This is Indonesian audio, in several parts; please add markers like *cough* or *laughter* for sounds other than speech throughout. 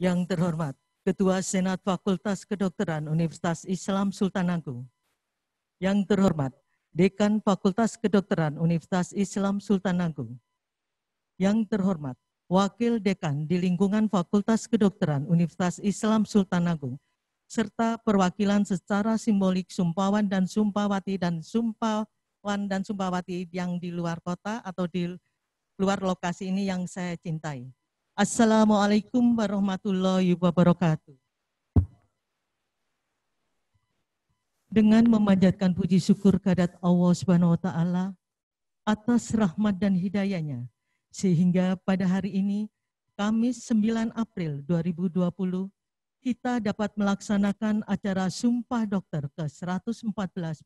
Yang terhormat Ketua Senat Fakultas Kedokteran Universitas Islam Sultan Agung. Yang terhormat Dekan Fakultas Kedokteran Universitas Islam Sultan Agung. Yang terhormat Wakil Dekan di lingkungan Fakultas Kedokteran Universitas Islam Sultan Agung, serta perwakilan secara simbolik sumpawan dan sumpawati dan sumpawan dan sumpawati yang di luar kota atau di luar lokasi ini yang saya cintai. Assalamualaikum warahmatullahi wabarakatuh. Dengan memanjatkan puji syukur kehadirat Allah Subhanahu wa taala atas rahmat dan hidayahnya sehingga pada hari ini Kamis 9 April 2020 kita dapat melaksanakan acara Sumpah Dokter ke-114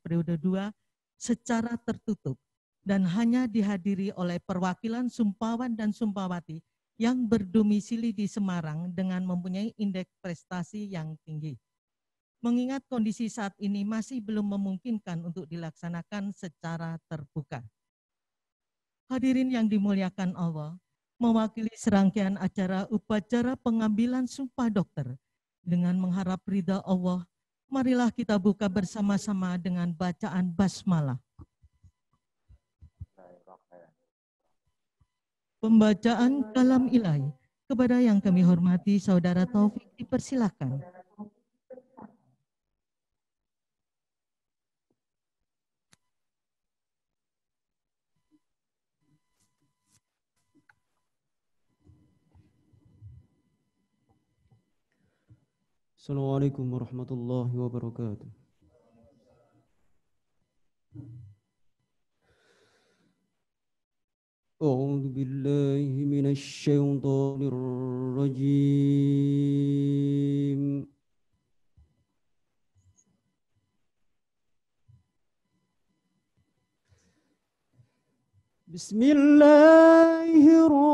periode 2 secara tertutup dan hanya dihadiri oleh perwakilan sumpawan dan sumpawati yang berdomisili di Semarang dengan mempunyai indeks prestasi yang tinggi. Mengingat kondisi saat ini masih belum memungkinkan untuk dilaksanakan secara terbuka. Hadirin yang dimuliakan Allah, mewakili serangkaian acara upacara pengambilan sumpah dokter dengan mengharap ridha Allah, marilah kita buka bersama-sama dengan bacaan basmalah. Pembacaan kalam ilahi kepada yang kami hormati Saudara Taufik dipersilakan. Assalamualaikum warahmatullahi wabarakatuh. أعوذ بالله الشيطان الرجيم بسم الله الرحمن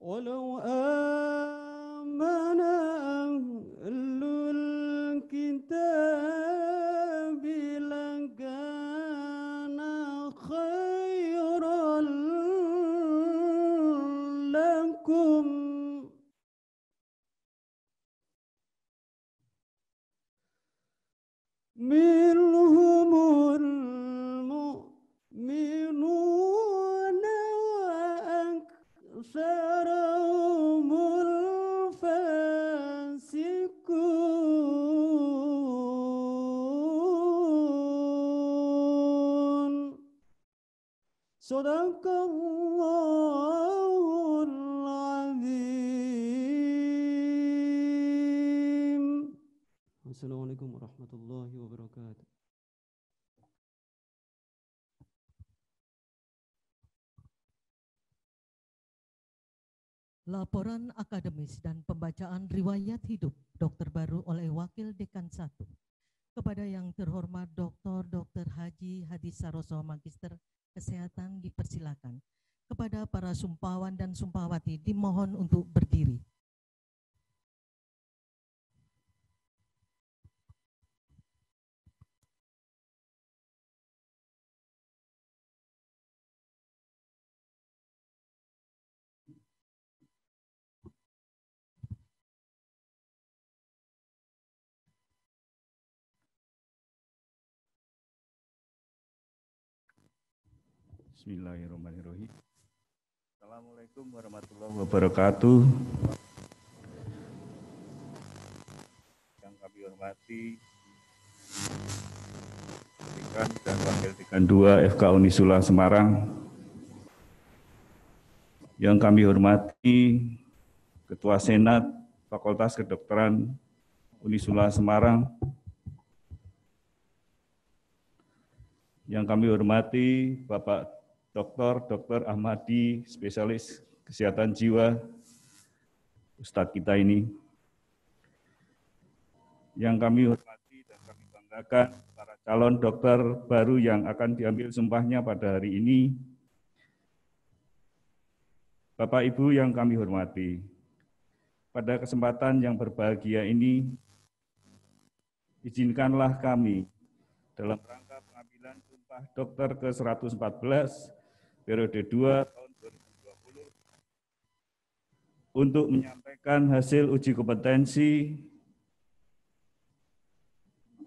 ولو آه warahmatullahi wabarakatuh. Laporan akademis dan pembacaan riwayat hidup dokter baru oleh Wakil Dekan 1 kepada yang terhormat Dr. Dr. Haji Hadi Saroso Magister Kesehatan dipersilakan. Kepada para sumpawan dan sumpawati dimohon untuk berdiri. Bismillahirrahmanirrahim. Assalamualaikum warahmatullahi wabarakatuh. Yang kami hormati Dekan dan Wakil Dekan 2 FK Unisula Semarang. Yang kami hormati Ketua Senat Fakultas Kedokteran Unisula Semarang, Yang kami hormati Bapak Dr. Dr. Ahmadi, spesialis kesehatan jiwa, Ustadz kita ini. Yang kami hormati dan kami banggakan para calon dokter baru yang akan diambil sumpahnya pada hari ini. Bapak Ibu yang kami hormati, pada kesempatan yang berbahagia ini, izinkanlah kami dalam rangka pengambilan sumpah dokter ke-114 periode 2 tahun 2020 untuk menyampaikan hasil uji kompetensi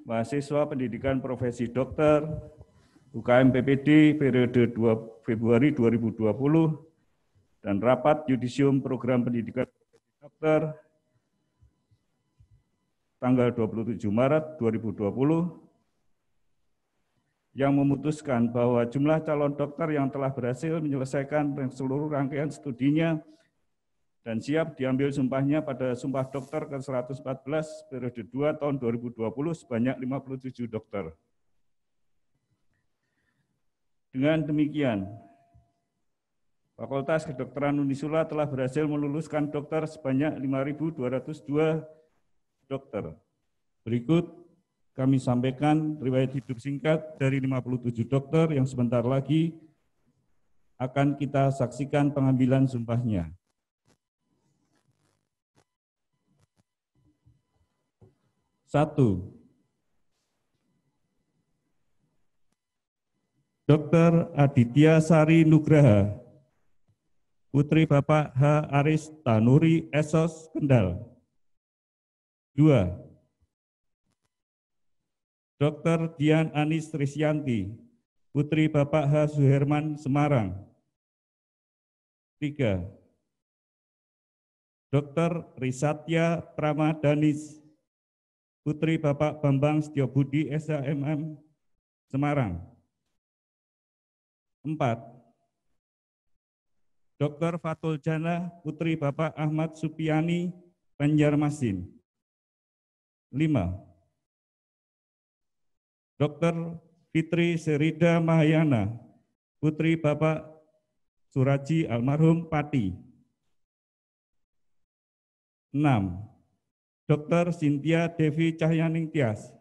mahasiswa pendidikan profesi dokter UKM PPD periode 2 Februari 2020 dan rapat yudisium program pendidikan profesi dokter tanggal 27 Maret 2020 yang memutuskan bahwa jumlah calon dokter yang telah berhasil menyelesaikan seluruh rangkaian studinya dan siap diambil sumpahnya pada Sumpah Dokter ke-114 periode 2 tahun 2020 sebanyak 57 dokter. Dengan demikian, Fakultas Kedokteran Unisula telah berhasil meluluskan dokter sebanyak 5.202 dokter. Berikut kami sampaikan riwayat hidup singkat dari 57 dokter yang sebentar lagi akan kita saksikan pengambilan sumpahnya. Satu, Dr. Aditya Sari Nugraha, putri Bapak H. Aris Tanuri Esos Kendal. Dua, Dr. Dian Anis Trisianti, putri Bapak H. Suherman Semarang. 3. Dr. Risatya Pramadanis, putri Bapak Bambang Setiobudi SHMM Semarang. 4. Dr. Fatul Jana, putri Bapak Ahmad Supiani Banjarmasin. 5. Dr. Fitri Serida Mahayana, putri Bapak Suraji almarhum Pati. 6. Dr. Sintia Devi Cahyaning Tias,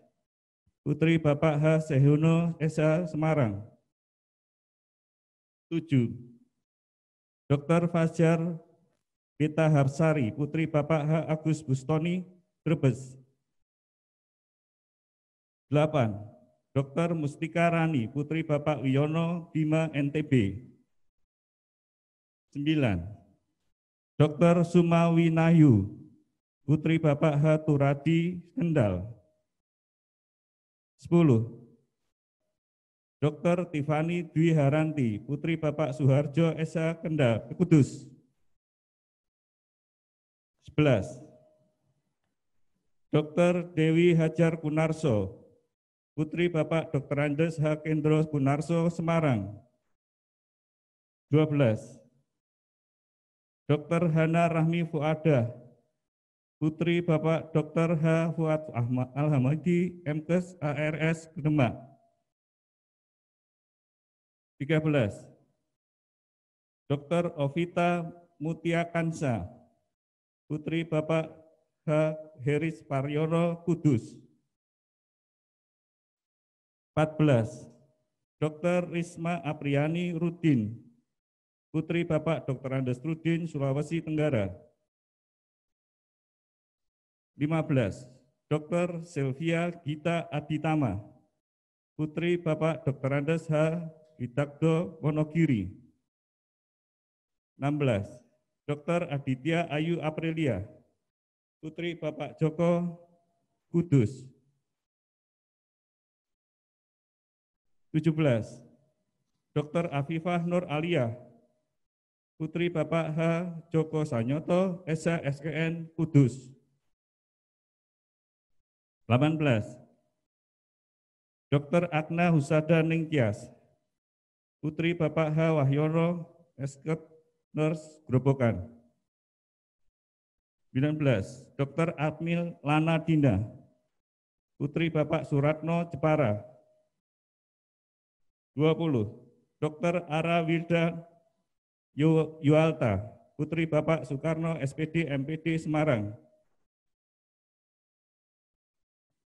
putri Bapak H. Sehuno, Esa Semarang. 7. Dr. Fajar Pita Harsari, putri Bapak H. Agus Bustoni, Brebes. 8. Dr. Mustika Rani, putri Bapak Wiono, Bima, NTB. 9. Dr. Sumawi Nayu, putri Bapak Haturadi, Kendal. 10. Dr. Tiffany Dwi Haranti, putri Bapak Suharjo Esa Kendal, Kudus. 11. Dr. Dewi Hajar Kunarso, Putri Bapak Dr. Andes Hakendro Gunarso, Semarang. 12. Dr. Hana Rahmi Fuadah, Putri Bapak Dr. H. Fuad Ahmad MKes ARS Demak. 13. Dr. Ovita Mutia Kansa, Putri Bapak H. Heris Paryono Kudus. 14. Dr. Risma Apriani Rudin, putri Bapak Dr. Andes Rudin, Sulawesi Tenggara. 15. Dr. Sylvia Gita Aditama, putri Bapak Dr. Andes H. Widakdo Wonogiri. 16. Dr. Aditya Ayu Aprilia, putri Bapak Joko Kudus. 17. Dr. Afifah Nur Alia, putri Bapak H. Joko Sanyoto, S.S.K.N. SKN Kudus. 18. Dr. Agna Husada Ningtyas, putri Bapak H. Wahyono, Eskep Nurse Grobokan. 19. Dr. Admil Lana Dina, putri Bapak Suratno Jepara. 20. Dr. Ara Wilda Yualta, putri Bapak Soekarno, SPD, MPD, Semarang.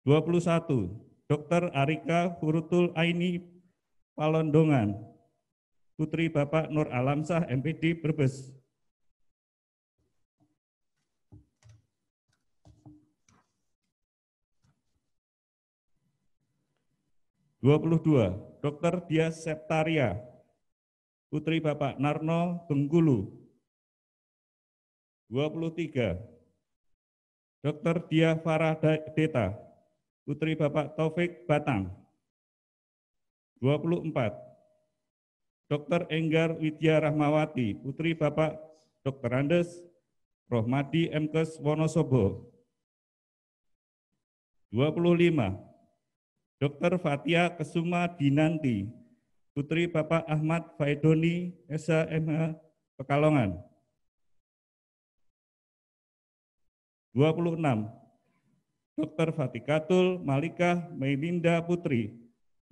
21. Dr. Arika Hurutul Aini Palondongan, putri Bapak Nur Alamsah, MPD, Brebes. 22. Dr. Dia Septaria, putri Bapak Narno Bengkulu, 23. Dr. Dia Farah Deta, putri Bapak Taufik Batang, 24. Dr. Enggar Widya Rahmawati, putri Bapak Dr. Andes Rohmadi Mkes Wonosobo, 25. Dr. Fatia Kesuma Dinanti, putri Bapak Ahmad Faidoni, Esa Pekalongan. 26. Dr. Fatikatul Malika Melinda Putri,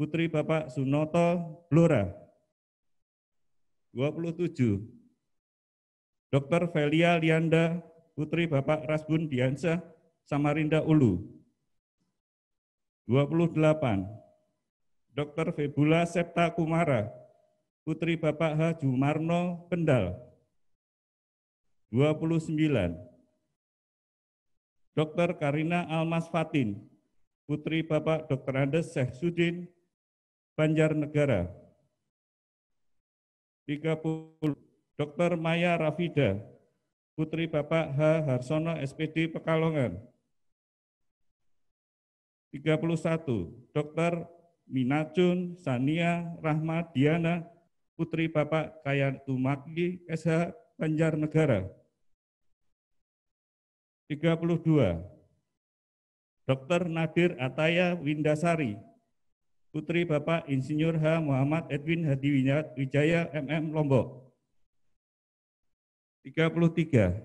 putri Bapak Sunoto Blora. 27. Dr. Velia Lianda, putri Bapak Rasbun Diansyah, Samarinda Ulu. 28. Dr. Febula Septa Kumara, putri Bapak H. Jumarno Pendal. 29. Dr. Karina Almas Fatin, putri Bapak Dr. Andes Syekh Sudin, Banjarnegara. 30. Dr. Maya Rafida, putri Bapak H. Harsono SPD Pekalongan. 31, Dr. Minacun, Sania, rahmadiana Putri Bapak Kayan Tumaki, SH Banjarnegara. 32. Dr. Nadir Ataya Windasari, Putri Bapak Insinyur H. Muhammad Edwin Hadi Wijaya, MM Lombok. 33.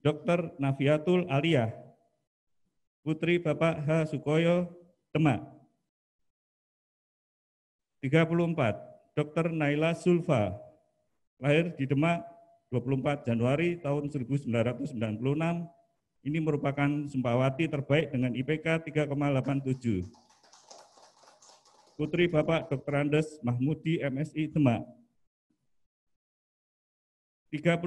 Dr. Nafiatul Aliyah, putri Bapak H. Sukoyo, Demak. 34. Dr. Naila Sulfa, lahir di Demak 24 Januari tahun 1996. Ini merupakan Sempawati terbaik dengan IPK 3,87. Putri Bapak Dr. Andes Mahmudi MSI Demak. 35.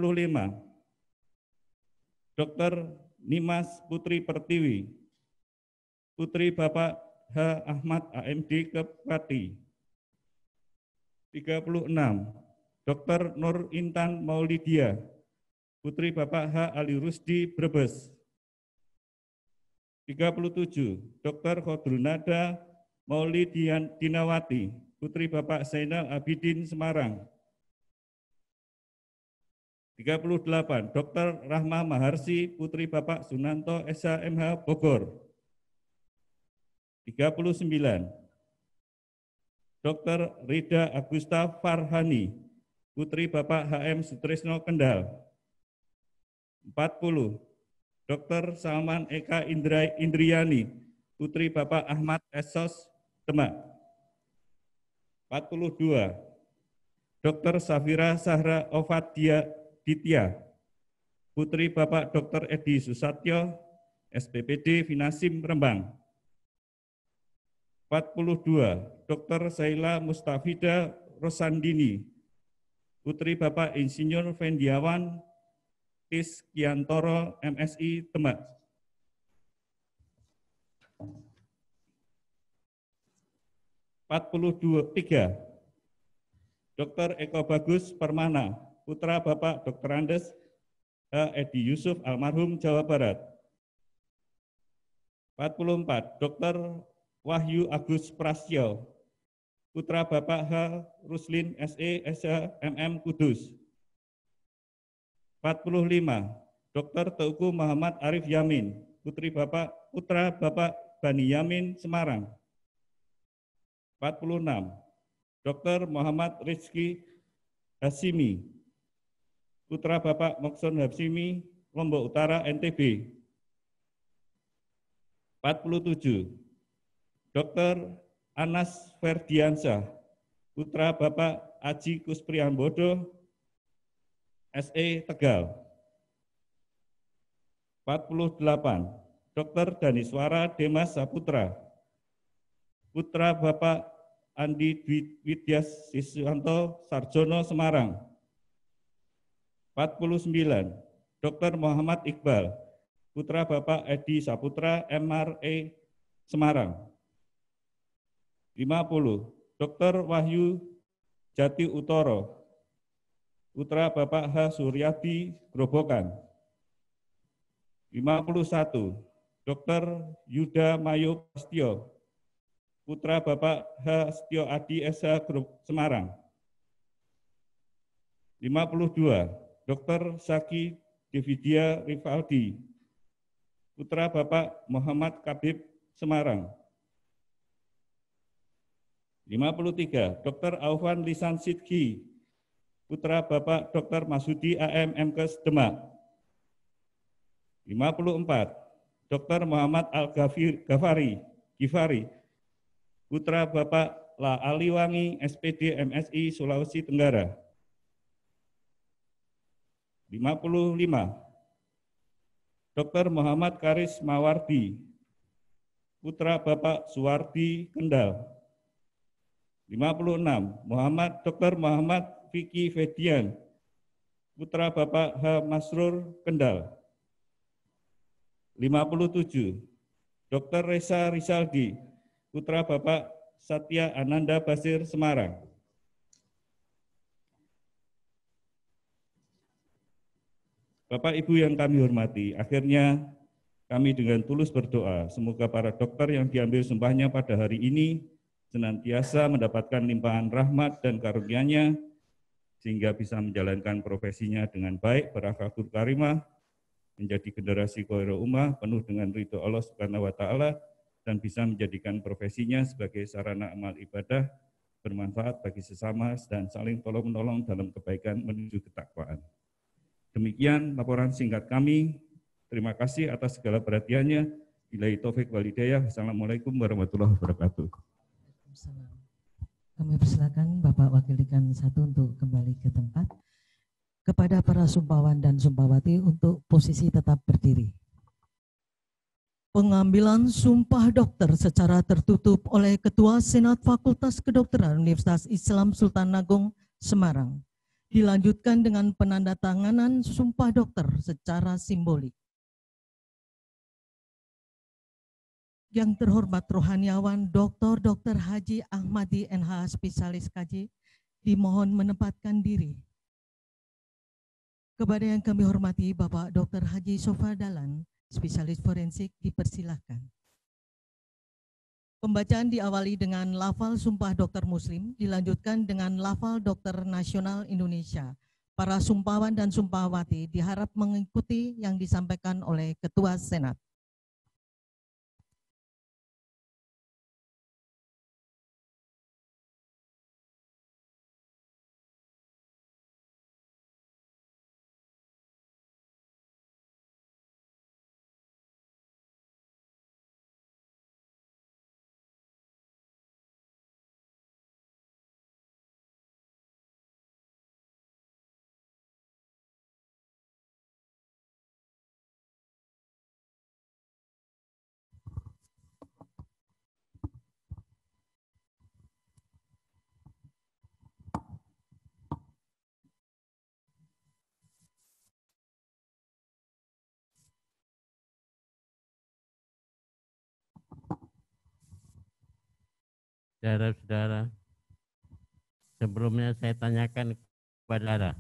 Dr. Nimas Putri Pertiwi, putri Bapak H. Ahmad AMD Kepati. 36. Dr. Nur Intan Maulidia, putri Bapak H. Ali Rusdi Brebes. 37. Dr. Khodrunada Maulidian Dinawati, putri Bapak Zainal Abidin Semarang. 38. Dr. Rahma Maharsi, putri Bapak Sunanto SHMH Bogor. 39. Dr. Rida Agusta Farhani, putri Bapak HM Sutrisno Kendal. 40. Dr. Salman Eka Indra Indriani, putri Bapak Ahmad Esos Demak. 42. Dr. Safira Sahra Ovadia Ditya, putri Bapak Dr. Edi Susatyo, SPPD Finasim Rembang. 42, Dr. Zaila Mustafida Rosandini, putri Bapak Insinyur Fendiawan Tis Kiantoro, MSI, Temat Empat puluh dua tiga, Dr. Eko Bagus Permana, putra Bapak Dr. Andes H. Edi Yusuf almarhum Jawa Barat. 44. Dr. Wahyu Agus Prasio, putra Bapak H. Ruslin SE SH MM Kudus. 45. Dr. Teuku Muhammad Arif Yamin, putri Bapak putra Bapak Bani Yamin Semarang. 46. Dr. Muhammad Rizki Hasimi, putra Bapak Mokson Hasimi, Lombok Utara, NTB. 47. Dr. Anas Ferdiansyah, putra Bapak Aji Kuspriambodo, SE Tegal. 48. Dr. Daniswara Demas Saputra, putra Bapak Andi Widyas Siswanto Sarjono Semarang. 49. Dr. Muhammad Iqbal, putra Bapak Edi Saputra, MRE Semarang. 50. Dr. Wahyu Jati Utoro, putra Bapak H. Suryati Grobokan. 51. Dr. Yuda Mayu Pastio, putra Bapak H. Setio Adi Esa Grup Semarang. 52. Dr. Saki Dividia Rivaldi, putra Bapak Muhammad Kabib Semarang. 53. Dr. Aufan Lisan Sidki, putra Bapak Dr. Masudi AM MKes Demak. 54. Dr. Muhammad Al Gafari, Gifari, putra Bapak La Aliwangi SPD MSI Sulawesi Tenggara. 55. Dr. Muhammad Karis Mawardi, putra Bapak Suwardi Kendal. 56. Muhammad Dr. Muhammad Vicky Fedian, putra Bapak H. Masrur Kendal. 57. Dr. Reza Rizaldi, putra Bapak Satya Ananda Basir Semarang. Bapak Ibu yang kami hormati, akhirnya kami dengan tulus berdoa, semoga para dokter yang diambil sembahnya pada hari ini senantiasa mendapatkan limpahan rahmat dan karunia-Nya sehingga bisa menjalankan profesinya dengan baik berakakur karimah menjadi generasi khairu ummah penuh dengan ridho Allah Subhanahu wa taala dan bisa menjadikan profesinya sebagai sarana amal ibadah bermanfaat bagi sesama dan saling tolong menolong dalam kebaikan menuju ketakwaan. Demikian laporan singkat kami. Terima kasih atas segala perhatiannya. Bila taufik walidayah. Assalamualaikum warahmatullahi wabarakatuh. Kami persilakan Bapak Wakil Dekan satu untuk kembali ke tempat. Kepada para sumpawan dan sumpawati untuk posisi tetap berdiri. Pengambilan sumpah dokter secara tertutup oleh Ketua Senat Fakultas Kedokteran Universitas Islam Sultan Agung, Semarang. Dilanjutkan dengan penandatanganan sumpah dokter secara simbolik. yang terhormat rohaniawan Dr. Dr. Haji Ahmadi NH Spesialis Kaji dimohon menempatkan diri. Kepada yang kami hormati Bapak Dr. Haji Sofadalan, Spesialis Forensik dipersilahkan. Pembacaan diawali dengan lafal sumpah dokter muslim, dilanjutkan dengan lafal dokter nasional Indonesia. Para sumpawan dan sumpahwati diharap mengikuti yang disampaikan oleh Ketua Senat. Saudara-saudara, sebelumnya saya tanyakan kepada saudara,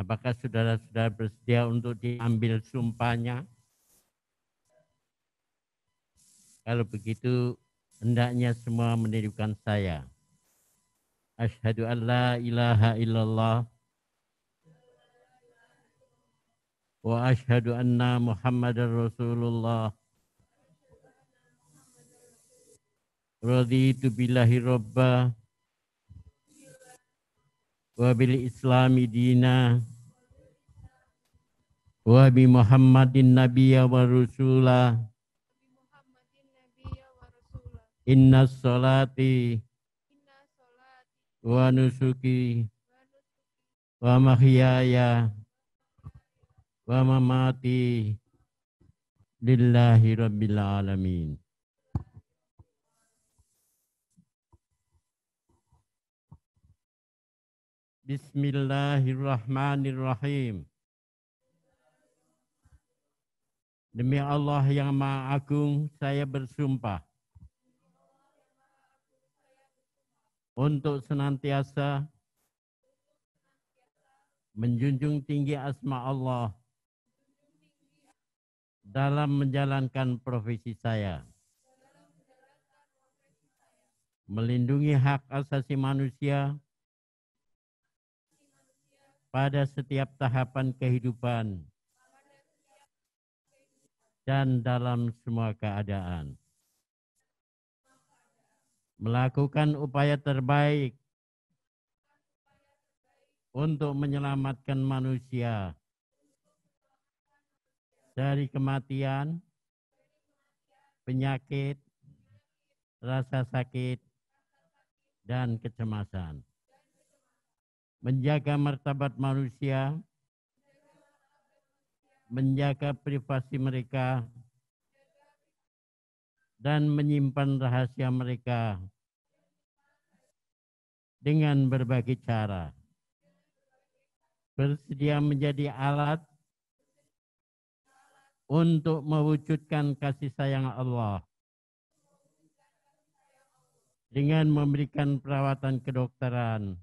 apakah saudara-saudara bersedia untuk diambil sumpahnya? Kalau begitu, hendaknya semua menirukan saya. Ashadu an ilaha illallah wa ashadu anna muhammadar rasulullah Raditu billahi robba wa bil islami dina wa bi muhammadin nabiyya wa rasula inna salati wa nusuki wa mahyaya wa mamati lillahi rabbil alamin Bismillahirrahmanirrahim. Demi Allah yang Maha Agung, saya bersumpah untuk senantiasa menjunjung tinggi asma Allah dalam menjalankan profesi saya, melindungi hak asasi manusia, pada setiap tahapan kehidupan dan dalam semua keadaan. Melakukan upaya terbaik untuk menyelamatkan manusia dari kematian, penyakit, rasa sakit, dan kecemasan menjaga martabat manusia, menjaga privasi mereka, dan menyimpan rahasia mereka dengan berbagai cara. Bersedia menjadi alat untuk mewujudkan kasih sayang Allah dengan memberikan perawatan kedokteran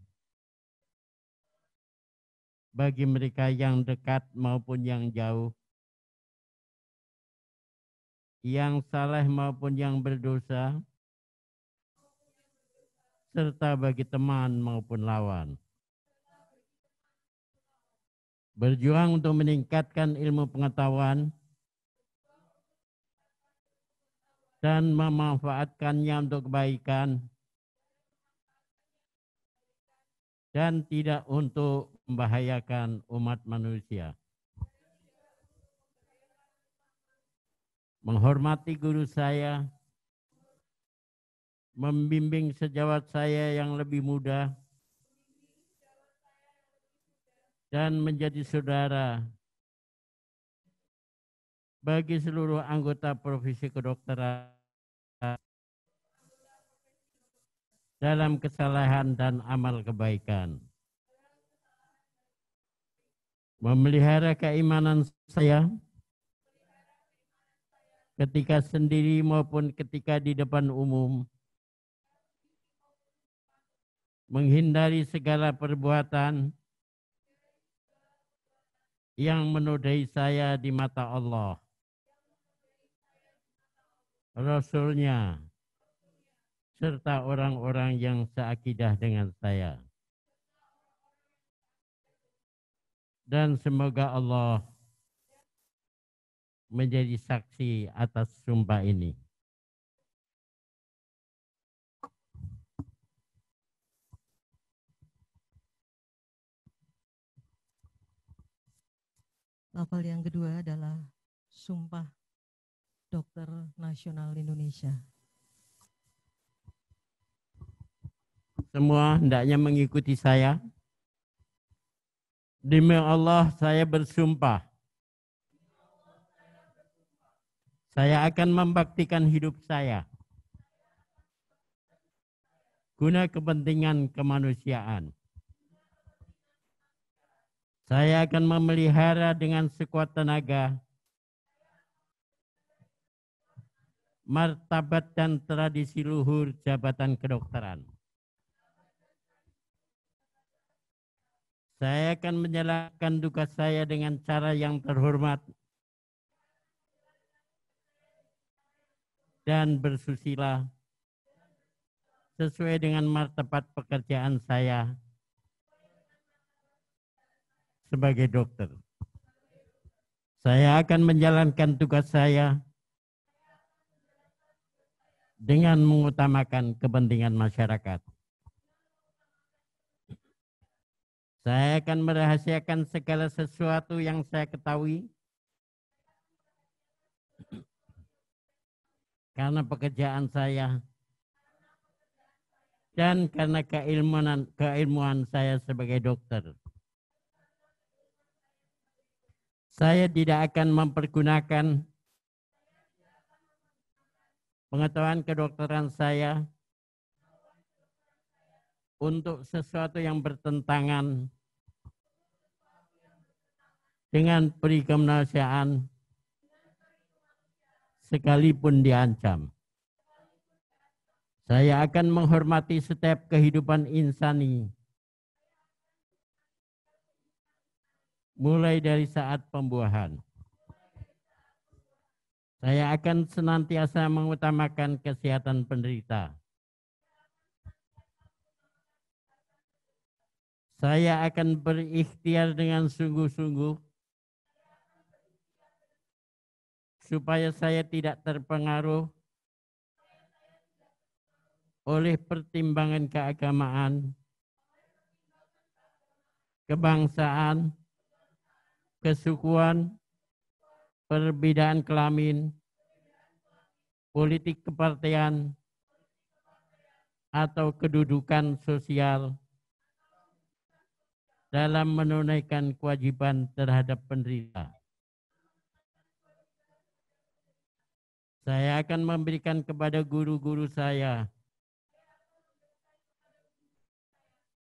bagi mereka yang dekat maupun yang jauh, yang saleh maupun yang berdosa, serta bagi teman maupun lawan. Berjuang untuk meningkatkan ilmu pengetahuan dan memanfaatkannya untuk kebaikan dan tidak untuk membahayakan umat manusia. Menghormati guru saya, membimbing sejawat saya yang lebih muda, dan menjadi saudara bagi seluruh anggota profesi kedokteran dalam kesalahan dan amal kebaikan memelihara keimanan saya ketika sendiri maupun ketika di depan umum menghindari segala perbuatan yang menodai saya di mata Allah Rasulnya serta orang-orang yang seakidah dengan saya. dan semoga Allah menjadi saksi atas sumpah ini. Lafal yang kedua adalah Sumpah Dokter Nasional Indonesia. Semua hendaknya mengikuti saya. Demi Allah saya bersumpah. Saya akan membaktikan hidup saya guna kepentingan kemanusiaan. Saya akan memelihara dengan sekuat tenaga martabat dan tradisi luhur jabatan kedokteran. Saya akan menjalankan tugas saya dengan cara yang terhormat dan bersusila sesuai dengan martabat pekerjaan saya sebagai dokter. Saya akan menjalankan tugas saya dengan mengutamakan kepentingan masyarakat. Saya akan merahasiakan segala sesuatu yang saya ketahui. Karena pekerjaan saya dan karena keilmuan keilmuan saya sebagai dokter. Saya tidak akan mempergunakan pengetahuan kedokteran saya untuk sesuatu yang bertentangan dengan perikemanusiaan sekalipun diancam. Saya akan menghormati setiap kehidupan insani. Mulai dari saat pembuahan. Saya akan senantiasa mengutamakan kesehatan penderita. Saya akan berikhtiar dengan sungguh-sungguh supaya saya tidak terpengaruh oleh pertimbangan keagamaan, kebangsaan, kesukuan, perbedaan kelamin, politik kepartean, atau kedudukan sosial dalam menunaikan kewajiban terhadap penderita. Saya akan memberikan kepada guru-guru saya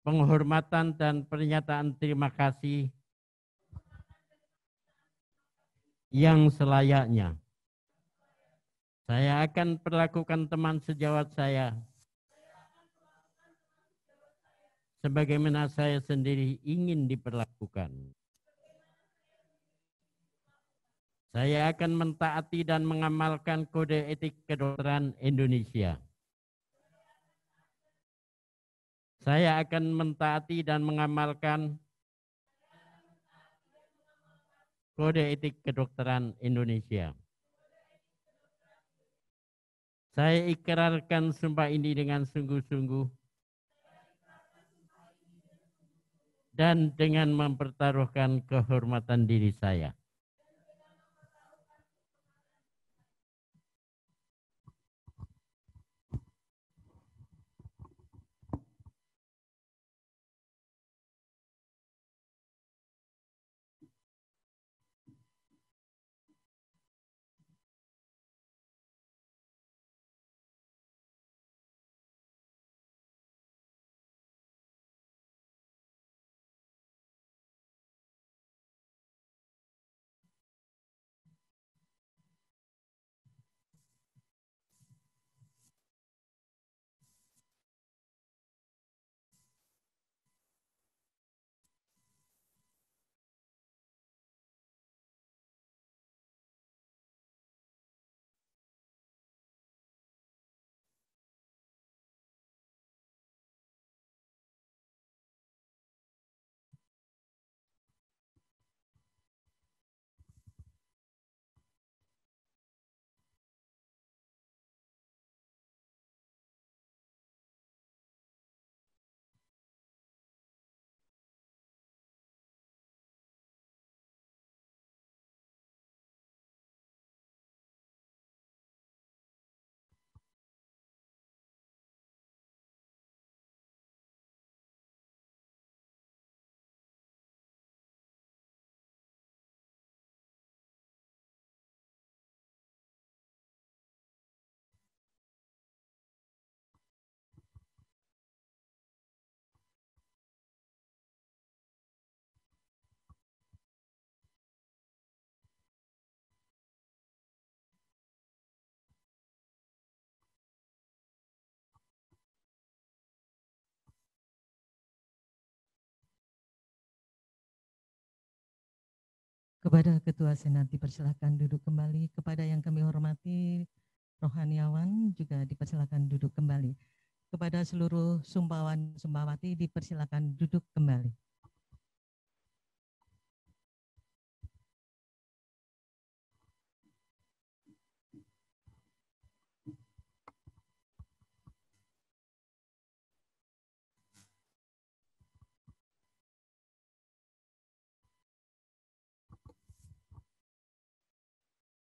penghormatan dan pernyataan terima kasih yang selayaknya. Saya akan perlakukan teman sejawat saya sebagaimana saya sendiri ingin diperlakukan. Saya akan mentaati dan mengamalkan kode etik kedokteran Indonesia. Saya akan mentaati dan mengamalkan kode etik kedokteran Indonesia. Saya ikrarkan sumpah ini dengan sungguh-sungguh dan dengan mempertaruhkan kehormatan diri saya. Kepada Ketua Senat dipersilakan duduk kembali. Kepada yang kami hormati Rohaniawan juga dipersilakan duduk kembali. Kepada seluruh sumbawan sumbawati dipersilakan duduk kembali.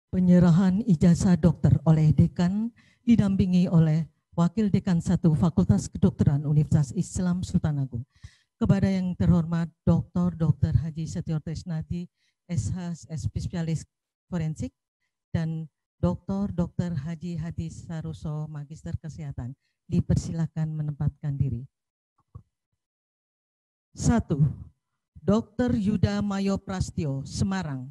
penyerahan ijazah dokter oleh dekan didampingi oleh Wakil Dekan satu Fakultas Kedokteran Universitas Islam Sultan Agung. Kepada yang terhormat Dr. Dr. Haji Setio Trisnati, SH Spesialis Forensik, dan Dr. Dr. Haji Hadi Saruso, Magister Kesehatan, dipersilakan menempatkan diri. Satu, Dr. Yuda Mayo Prastio, Semarang,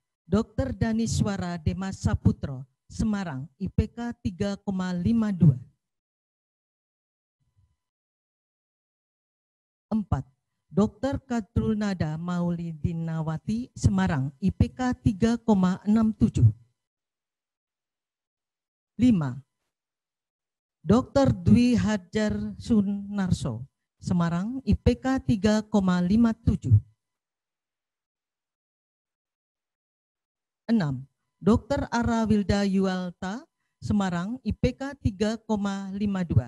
Dr. Daniswara Demasa Putro Semarang, IPK 3,52. 4. Dr. Maulidin Nawati Semarang, IPK 3,67. 5. Dr. Dwi Hajar Sunarso, Semarang, IPK 3,57. 6. Dr. Ara Wilda Yualta, Semarang, IPK 3,52.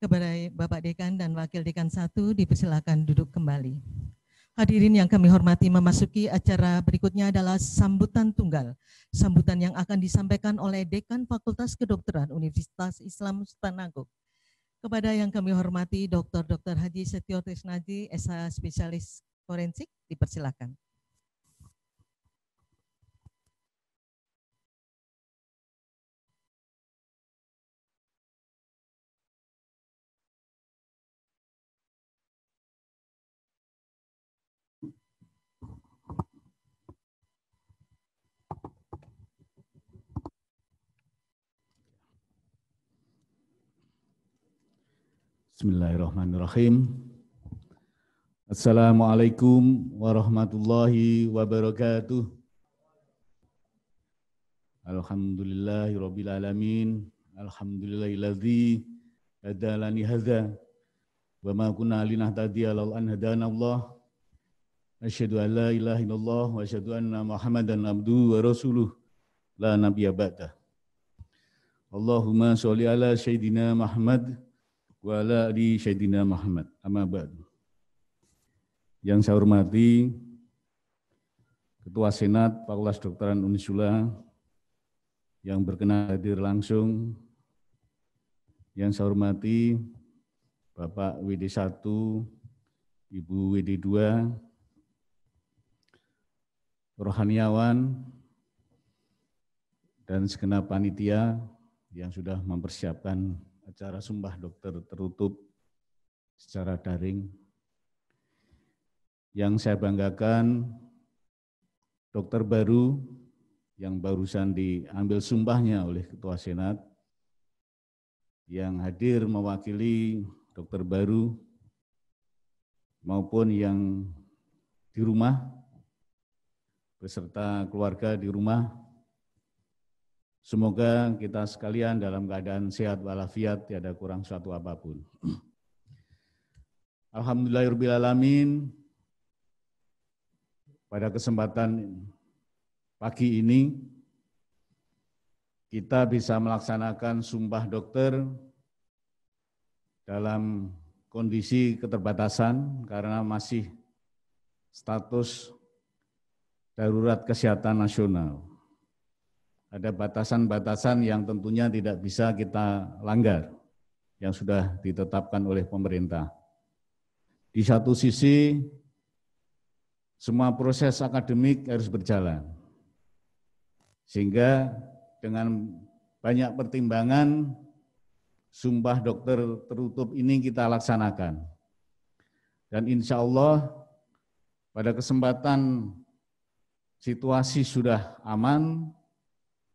Kepada Bapak Dekan dan Wakil Dekan 1 dipersilakan duduk kembali. Hadirin yang kami hormati memasuki acara berikutnya adalah sambutan tunggal. Sambutan yang akan disampaikan oleh Dekan Fakultas Kedokteran Universitas Islam Sultan Agung. Kepada yang kami hormati Dr. Dr. Haji Setio Trisnadi, SH Spesialis forensik, dipersilakan. Bismillahirrahmanirrahim. Assalamualaikum warahmatullahi wabarakatuh. Alhamdulillahi rabbil alamin. Alhamdulillahilladzi hadalani hadza wa ma kunna linahtadiya law an hadana Allah. Asyhadu an la ilaha illallah wa asyhadu anna Muhammadan abduhu wa rasuluh la nabiyya ba'da. Allahumma sholli ala sayidina Muhammad wa ala ali sayidina Muhammad. Amma ba'du. Yang saya hormati Ketua Senat Fakultas Dokteran Unisula yang berkenan hadir langsung. Yang saya hormati Bapak WD1, Ibu WD2, rohaniawan, dan segenap panitia yang sudah mempersiapkan acara sumpah dokter tertutup secara daring yang saya banggakan dokter baru yang barusan diambil sumpahnya oleh Ketua Senat yang hadir mewakili dokter baru maupun yang di rumah beserta keluarga di rumah. Semoga kita sekalian dalam keadaan sehat walafiat tiada kurang suatu apapun. *clears throat* Alhamdulillahirrahmanirrahim pada kesempatan pagi ini kita bisa melaksanakan sumpah dokter dalam kondisi keterbatasan karena masih status darurat kesehatan nasional. Ada batasan-batasan yang tentunya tidak bisa kita langgar yang sudah ditetapkan oleh pemerintah. Di satu sisi semua proses akademik harus berjalan. Sehingga dengan banyak pertimbangan, sumpah dokter tertutup ini kita laksanakan. Dan insya Allah pada kesempatan situasi sudah aman,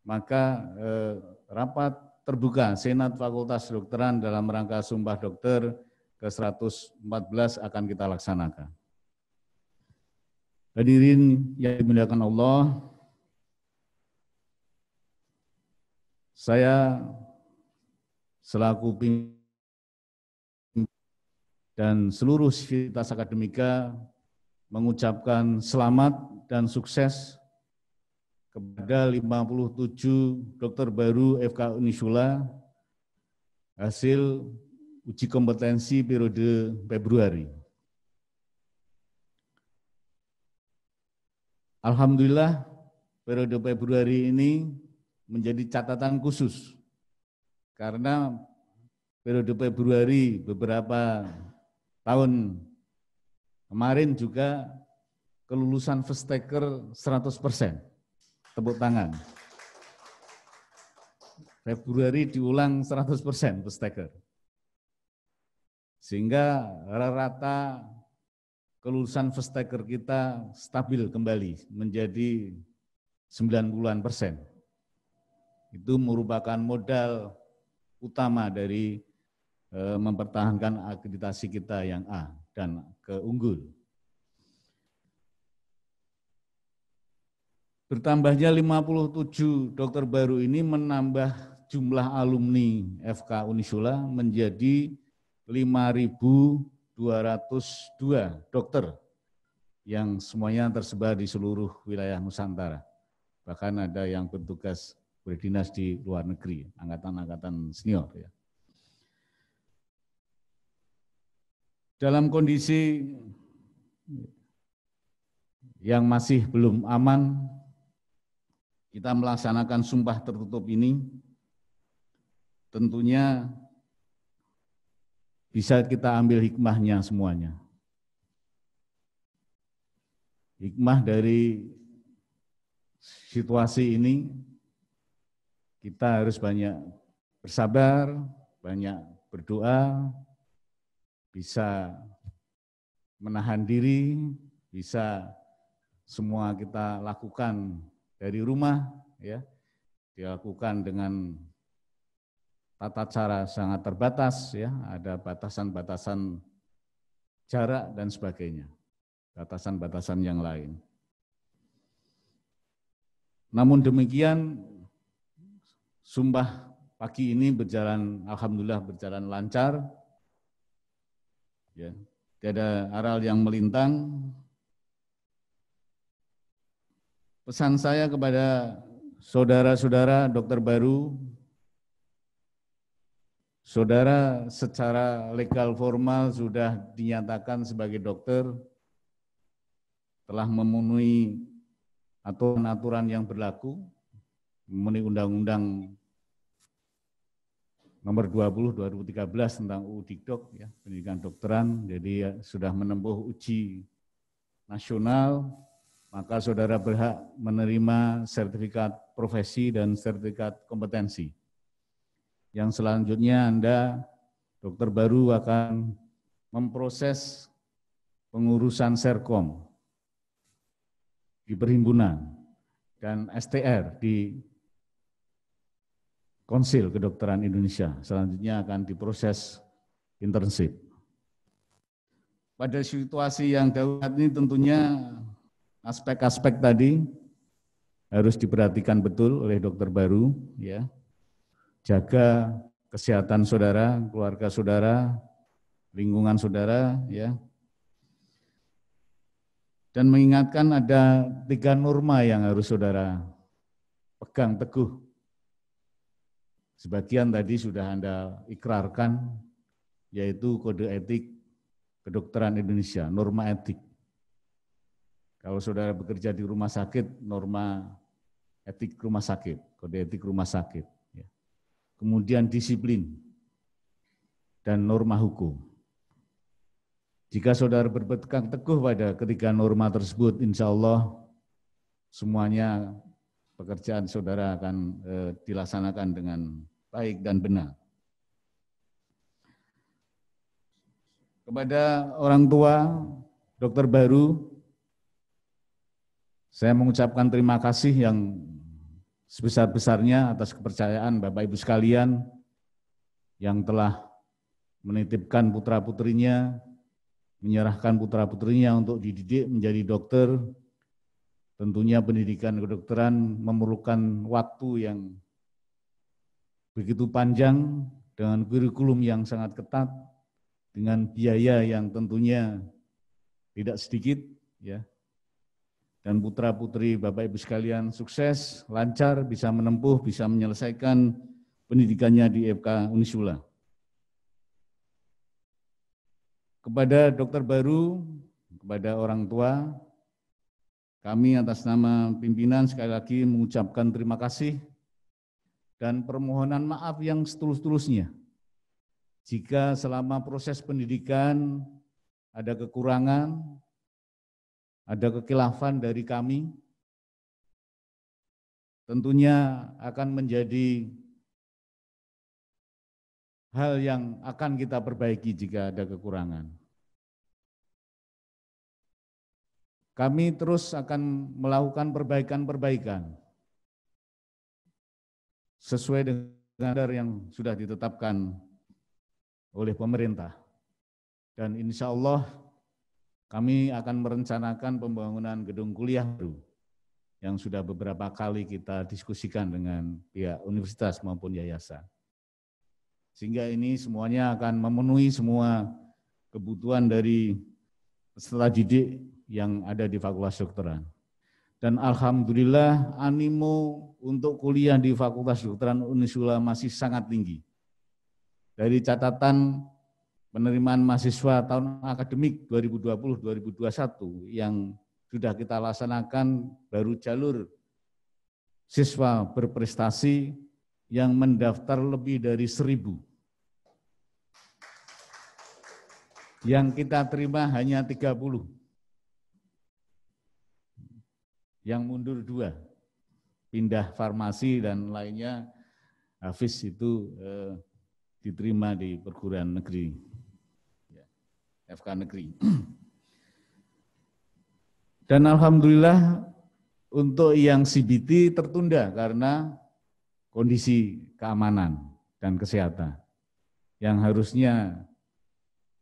maka eh, rapat terbuka Senat Fakultas Dokteran dalam rangka Sumpah Dokter ke-114 akan kita laksanakan. Hadirin yang dimuliakan Allah, saya selaku pimpinan dan seluruh sivitas akademika mengucapkan selamat dan sukses kepada 57 dokter baru FK Unisula hasil uji kompetensi periode Februari Alhamdulillah periode Februari ini menjadi catatan khusus karena periode Februari beberapa tahun kemarin juga kelulusan Vestaker 100%. Tepuk tangan. Februari diulang 100% Vestaker. Sehingga rata rata kelulusan first taker kita stabil kembali menjadi 90-an persen. Itu merupakan modal utama dari eh, mempertahankan akreditasi kita yang A dan keunggul. Bertambahnya 57 dokter baru ini menambah jumlah alumni FK Unisula menjadi ribu. 202 dokter yang semuanya tersebar di seluruh wilayah Nusantara. Bahkan ada yang bertugas berdinas di luar negeri, angkatan-angkatan senior. Ya. Dalam kondisi yang masih belum aman, kita melaksanakan sumpah tertutup ini tentunya bisa kita ambil hikmahnya semuanya. Hikmah dari situasi ini, kita harus banyak bersabar, banyak berdoa, bisa menahan diri, bisa semua kita lakukan dari rumah, ya dilakukan dengan tata cara sangat terbatas ya, ada batasan-batasan jarak dan sebagainya. Batasan-batasan yang lain. Namun demikian sumpah pagi ini berjalan alhamdulillah berjalan lancar. Ya, ada aral yang melintang. Pesan saya kepada saudara-saudara dokter baru Saudara secara legal formal sudah dinyatakan sebagai dokter, telah memenuhi aturan-aturan yang berlaku, memenuhi Undang-Undang nomor 20 2013 tentang UU Dikdok, ya, pendidikan dokteran, jadi ya, sudah menempuh uji nasional, maka saudara berhak menerima sertifikat profesi dan sertifikat kompetensi yang selanjutnya Anda, dokter baru akan memproses pengurusan Serkom di perhimpunan dan STR di Konsil Kedokteran Indonesia. Selanjutnya akan diproses internship. Pada situasi yang darurat ini tentunya aspek-aspek tadi harus diperhatikan betul oleh dokter baru ya jaga kesehatan saudara, keluarga saudara, lingkungan saudara, ya. Dan mengingatkan ada tiga norma yang harus saudara pegang teguh. Sebagian tadi sudah Anda ikrarkan, yaitu kode etik kedokteran Indonesia, norma etik. Kalau saudara bekerja di rumah sakit, norma etik rumah sakit, kode etik rumah sakit kemudian disiplin, dan norma hukum. Jika saudara berpegang teguh pada ketiga norma tersebut, insya Allah semuanya pekerjaan saudara akan e, dilaksanakan dengan baik dan benar. Kepada orang tua, dokter baru, saya mengucapkan terima kasih yang sebesar-besarnya atas kepercayaan Bapak Ibu sekalian yang telah menitipkan putra-putrinya, menyerahkan putra-putrinya untuk dididik menjadi dokter. Tentunya pendidikan kedokteran memerlukan waktu yang begitu panjang dengan kurikulum yang sangat ketat, dengan biaya yang tentunya tidak sedikit ya dan putra-putri Bapak Ibu sekalian sukses, lancar, bisa menempuh, bisa menyelesaikan pendidikannya di FK Unisula. Kepada dokter baru, kepada orang tua, kami atas nama pimpinan sekali lagi mengucapkan terima kasih dan permohonan maaf yang setulus-tulusnya. Jika selama proses pendidikan ada kekurangan, ada kekilafan dari kami, tentunya akan menjadi hal yang akan kita perbaiki jika ada kekurangan. Kami terus akan melakukan perbaikan-perbaikan sesuai dengan standar yang sudah ditetapkan oleh pemerintah. Dan insya Allah kami akan merencanakan pembangunan gedung kuliah baru yang sudah beberapa kali kita diskusikan dengan pihak universitas maupun yayasan. Sehingga ini semuanya akan memenuhi semua kebutuhan dari peserta didik yang ada di Fakultas Dokteran. Dan Alhamdulillah animo untuk kuliah di Fakultas Dokteran Unisula masih sangat tinggi. Dari catatan penerimaan mahasiswa tahun akademik 2020-2021 yang sudah kita laksanakan baru jalur siswa berprestasi yang mendaftar lebih dari seribu. Yang kita terima hanya 30. Yang mundur dua, pindah farmasi dan lainnya, Hafiz itu eh, diterima di perguruan negeri FK Negeri. *clears throat* Dan alhamdulillah untuk yang CBT tertunda karena kondisi keamanan dan kesehatan yang harusnya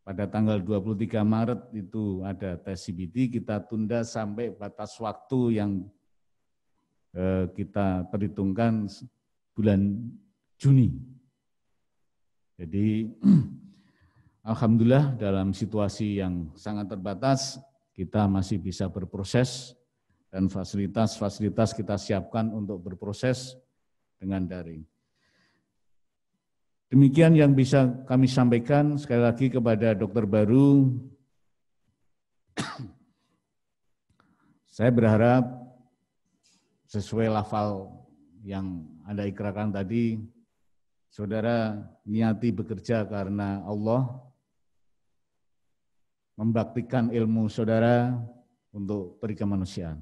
pada tanggal 23 Maret itu ada tes CBT kita tunda sampai batas waktu yang eh, kita perhitungkan bulan Juni. Jadi *clears throat* Alhamdulillah dalam situasi yang sangat terbatas, kita masih bisa berproses dan fasilitas-fasilitas kita siapkan untuk berproses dengan daring. Demikian yang bisa kami sampaikan sekali lagi kepada dokter baru. *clears throat* Saya berharap sesuai lafal yang Anda ikrakan tadi, saudara niati bekerja karena Allah membaktikan ilmu saudara untuk beri kemanusiaan.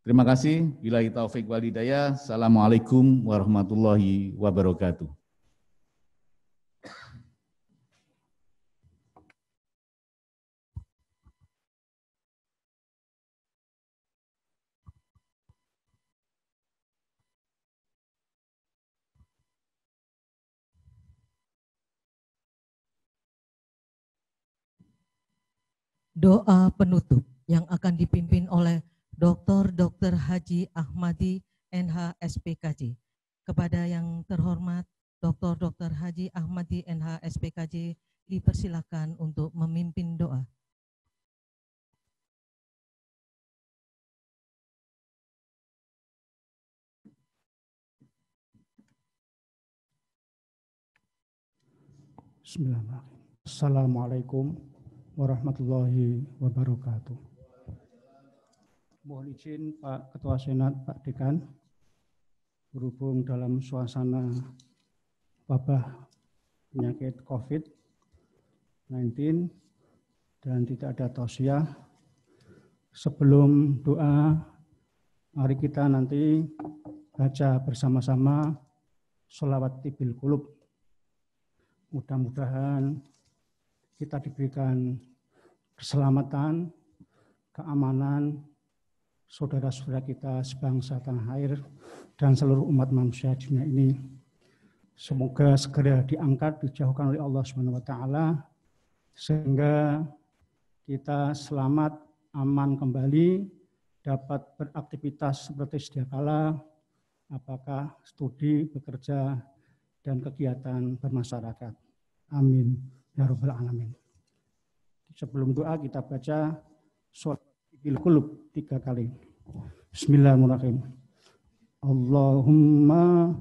Terima kasih. Bila taufik walidaya. Assalamualaikum warahmatullahi wabarakatuh. doa penutup yang akan dipimpin oleh Dr. Dr. Haji Ahmadi NH SPKJ. Kepada yang terhormat Dr. Dr. Haji Ahmadi NH SPKJ dipersilakan untuk memimpin doa. Bismillahirrahmanirrahim. Assalamualaikum warahmatullahi wabarakatuh. Mohon izin Pak Ketua Senat, Pak Dekan, berhubung dalam suasana wabah penyakit COVID-19 dan tidak ada tausiah, sebelum doa, mari kita nanti baca bersama-sama sholawat tibil kulub. Mudah-mudahan kita diberikan keselamatan, keamanan, saudara-saudara kita sebangsa tanah air, dan seluruh umat manusia di dunia ini. Semoga segera diangkat, dijauhkan oleh Allah Subhanahu wa taala sehingga kita selamat aman kembali dapat beraktivitas seperti sedia kala apakah studi, bekerja dan kegiatan bermasyarakat. Amin ya rabbal alamin. Sebelum doa kita baca surat Bil Kulub tiga kali. Bismillahirrahmanirrahim. Allahumma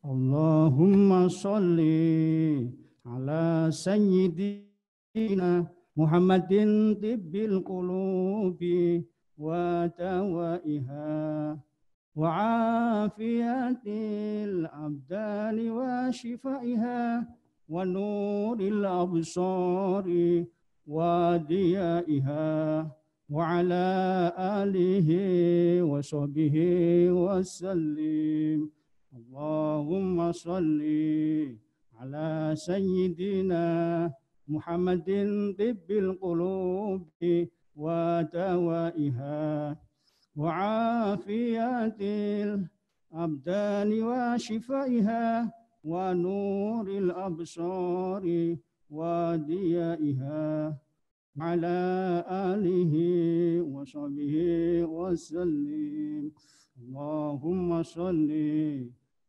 Allahumma salli ala sayyidina Muhammadin tibbil qulubi وتوائها وعافية الأبدان وشفائها ونور الأبصار وديائها وعلى آله وصحبه وسلم اللهم صل على سيدنا محمد طب القلوب ودوائها وعافية الأبدان وشفائها ونور الأبصار وديائها على آله وصحبه وسلم اللهم صل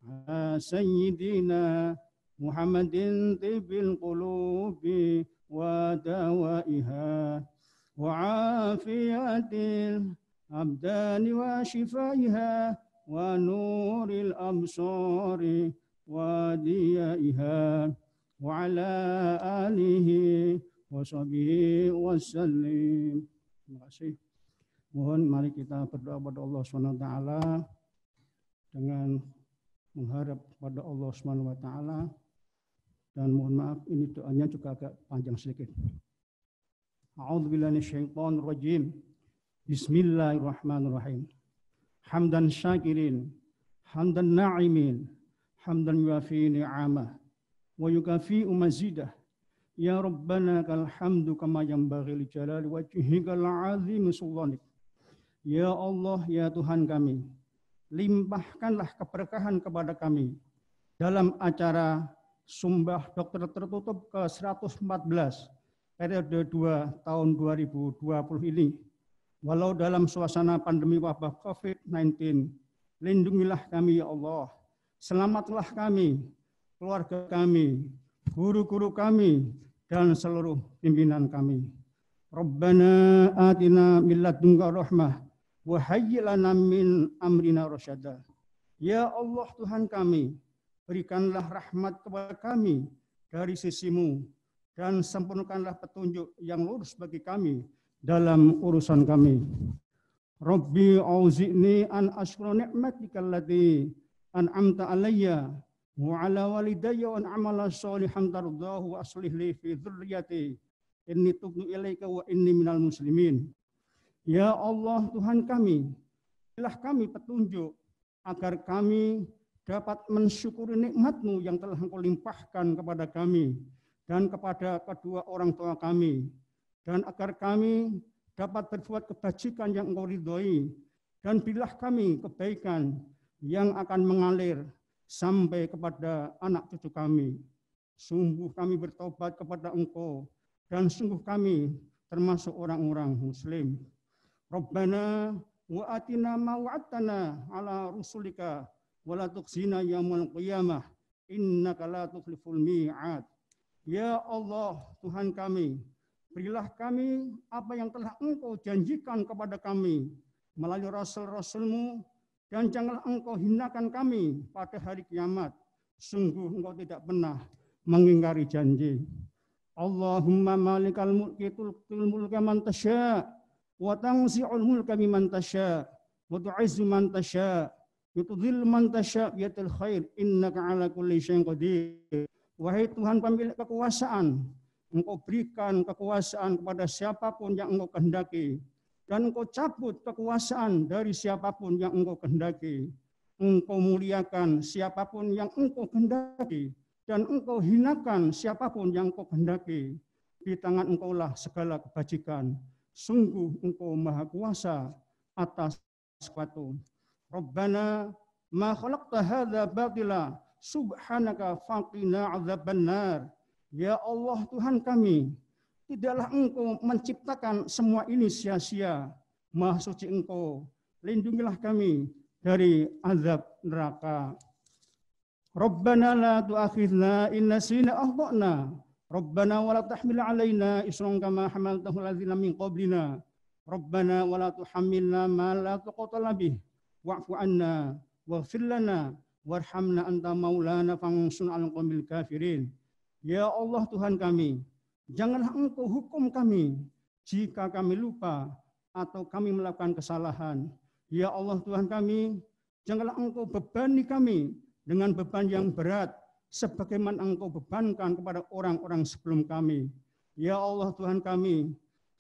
على سيدنا محمد طب القلوب ودوائها وعافية الأبدان وشفائها ونور الأبصار وديائها وعلى آله وصحبه وسلم Mohon mari kita berdoa kepada Allah Subhanahu wa taala dengan mengharap kepada Allah Subhanahu wa taala dan mohon maaf ini doanya juga agak panjang sedikit. A'udzu billahi minasyaitonir rajim. Bismillahirrahmanirrahim. Hamdan syakirin, hamdan na'imin, hamdan yuafi ni'amah wa yukafi mazidah. Ya Rabbana kal hamdu kama yanbaghi li jalali wajhikal azim sultanik. Ya Allah, ya Tuhan kami, limpahkanlah keberkahan kepada kami dalam acara sumbah dokter tertutup ke 114 periode 2 tahun 2020 ini. Walau dalam suasana pandemi wabah COVID-19, lindungilah kami ya Allah. Selamatlah kami, keluarga kami, guru-guru kami, dan seluruh pimpinan kami. Rabbana atina min rahmah wa min amrina rasyada. Ya Allah Tuhan kami, berikanlah rahmat kepada kami dari sisimu dan sempurnakanlah petunjuk yang lurus bagi kami dalam urusan kami. Rabbi auzi'ni an ashkura ni'matika allati an'amta alayya wa ala walidayya wa an amala salihan tardahu wa aslih li fi dhurriyyati inni tubnu ilaika wa inni minal muslimin. Ya Allah Tuhan kami, berilah kami petunjuk agar kami dapat mensyukuri nikmatmu yang telah engkau limpahkan kepada kami dan kepada kedua orang tua kami, dan agar kami dapat berbuat kebajikan yang engkau ridhoi, dan bilah kami kebaikan yang akan mengalir sampai kepada anak cucu kami. Sungguh kami bertobat kepada engkau, dan sungguh kami termasuk orang-orang muslim. Rabbana wa atina ala rusulika wa la tuqsina qiyamah innaka la tukhliful mi'ad. Ya Allah, Tuhan kami, berilah kami apa yang telah engkau janjikan kepada kami melalui rasul-rasulmu, dan janganlah engkau hinakan kami pada hari kiamat. Sungguh engkau tidak pernah mengingkari janji. Allahumma malikal mulki tulkil mulka man tasya wa tangsi'ul mulka miman tasya wa tu'izu man tasya wa tudhillu man tasya bi khair innaka ala kulli syai'in qadir Wahai Tuhan pemilik kekuasaan, engkau berikan kekuasaan kepada siapapun yang engkau kehendaki. Dan engkau cabut kekuasaan dari siapapun yang engkau kehendaki. Engkau muliakan siapapun yang engkau kehendaki. Dan engkau hinakan siapapun yang engkau kehendaki. Di tangan engkaulah segala kebajikan. Sungguh engkau maha kuasa atas sesuatu. Rabbana ma khalaqta hadha batila subhanaka faqina adzabannar. Ya Allah Tuhan kami, tidaklah engkau menciptakan semua ini sia-sia. Maha suci engkau, lindungilah kami dari azab neraka. Rabbana la tu'akhidna inna sina ahdana. Rabbana wala la tahmil alaina isran kama hamaltahu alladhina min qablina. Rabbana wala tuhammilna ma la taqata bih. Wa'fu anna waghfir lana warhamna anta maulana fangsun al qawmil kafirin. Ya Allah Tuhan kami, janganlah engkau hukum kami jika kami lupa atau kami melakukan kesalahan. Ya Allah Tuhan kami, janganlah engkau bebani kami dengan beban yang berat sebagaimana engkau bebankan kepada orang-orang sebelum kami. Ya Allah Tuhan kami,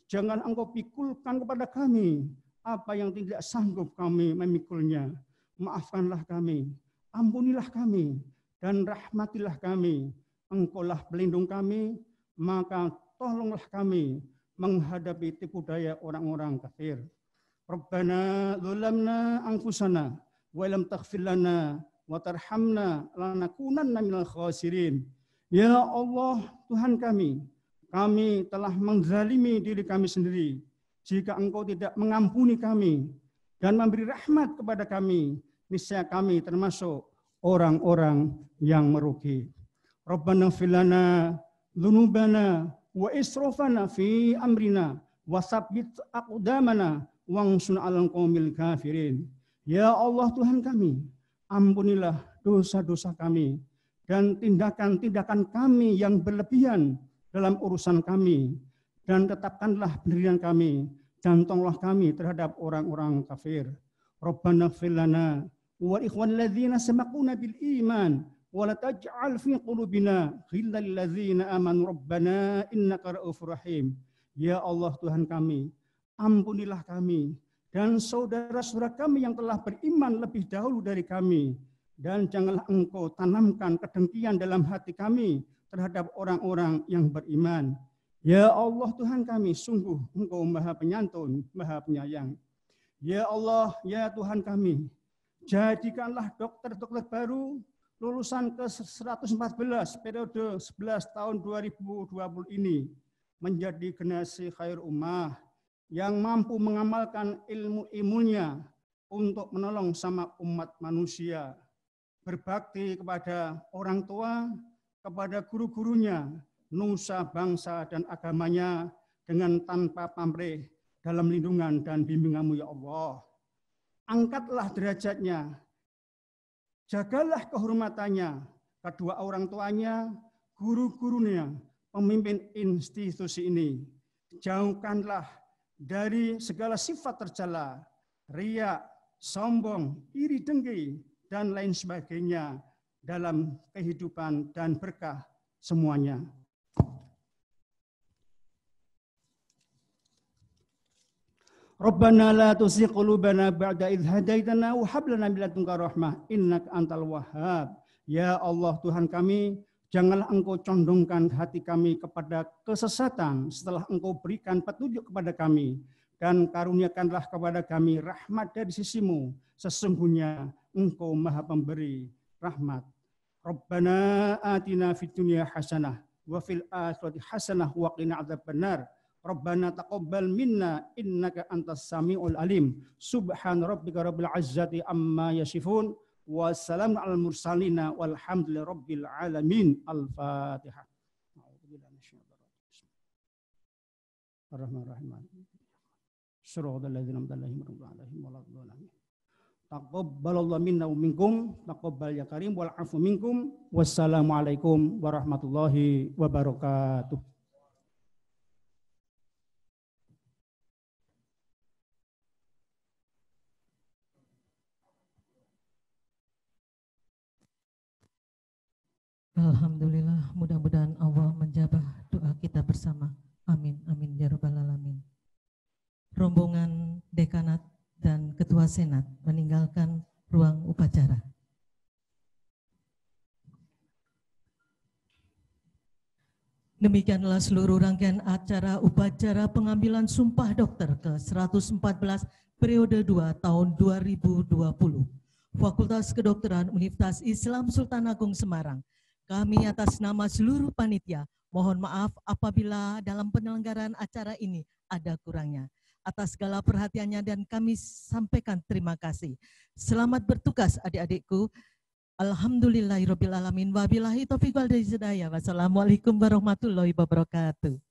jangan engkau pikulkan kepada kami apa yang tidak sanggup kami memikulnya. Maafkanlah kami ampunilah kami dan rahmatilah kami. Engkaulah pelindung kami, maka tolonglah kami menghadapi tipu daya orang-orang kafir. Rabbana zulamna angkusana, wa lam taghfir lana wa tarhamna lanakunanna minal khasirin. Ya Allah, Tuhan kami, kami telah menzalimi diri kami sendiri. Jika engkau tidak mengampuni kami dan memberi rahmat kepada kami, niscaya kami termasuk orang-orang yang merugi. Rabbana filana dhunubana wa israfana fi amrina wa sabbit aqdamana wangsun alam qawmil kafirin. Ya Allah Tuhan kami, ampunilah dosa-dosa kami dan tindakan-tindakan kami yang berlebihan dalam urusan kami dan tetapkanlah pendirian kami dan tolonglah kami terhadap orang-orang kafir. Rabbana filana wa ikhwan ladzina samakuna bil iman wa la taj'al fi qulubina ghillal ladzina amanu rabbana innaka ra'ufur rahim. Ya Allah Tuhan kami, ampunilah kami dan saudara-saudara kami yang telah beriman lebih dahulu dari kami. Dan janganlah engkau tanamkan kedengkian dalam hati kami terhadap orang-orang yang beriman. Ya Allah Tuhan kami, sungguh engkau maha penyantun, maha penyayang. Ya Allah, ya Tuhan kami, Jadikanlah dokter-dokter baru lulusan ke-114 periode 11 tahun 2020 ini menjadi generasi khair ummah yang mampu mengamalkan ilmu-ilmunya untuk menolong sama umat manusia. Berbakti kepada orang tua, kepada guru-gurunya, nusa, bangsa, dan agamanya dengan tanpa pamrih dalam lindungan dan bimbinganmu ya Allah angkatlah derajatnya, jagalah kehormatannya, kedua orang tuanya, guru-gurunya, pemimpin institusi ini. Jauhkanlah dari segala sifat tercela, riak, sombong, iri dengki, dan lain sebagainya dalam kehidupan dan berkah semuanya. Rabbana la tuzigh qulubana ba'da idh hadaitana wa hab lana min ladunka rahmah innaka antal wahhab. Ya Allah Tuhan kami, janganlah Engkau condongkan hati kami kepada kesesatan setelah Engkau berikan petunjuk kepada kami dan karuniakanlah kepada kami rahmat dari sisimu. Sesungguhnya Engkau Maha Pemberi rahmat. Rabbana atina fid dunya hasanah wa fil akhirati hasanah wa qina adzabannar. Rabbana taqabbal minna innaka antas samiul alim. Subhan rabbika rabbil izzati amma yasifun. Wassalamu al mursalina walhamdulillahi rabbil alamin. Al-Fatihah. الرحمن الرحيم صراط Alhamdulillah, mudah-mudahan Allah menjabah doa kita bersama. Amin, amin, ya Rabbal alamin. Rombongan dekanat dan ketua senat meninggalkan ruang upacara. Demikianlah seluruh rangkaian acara upacara pengambilan sumpah dokter ke-114 periode 2 tahun 2020. Fakultas Kedokteran Universitas Islam Sultan Agung Semarang kami atas nama seluruh panitia mohon maaf apabila dalam penyelenggaraan acara ini ada kurangnya. Atas segala perhatiannya dan kami sampaikan terima kasih. Selamat bertugas adik-adikku. Alhamdulillahirrabbilalamin. Wabillahi taufiq wal Wassalamualaikum warahmatullahi wabarakatuh.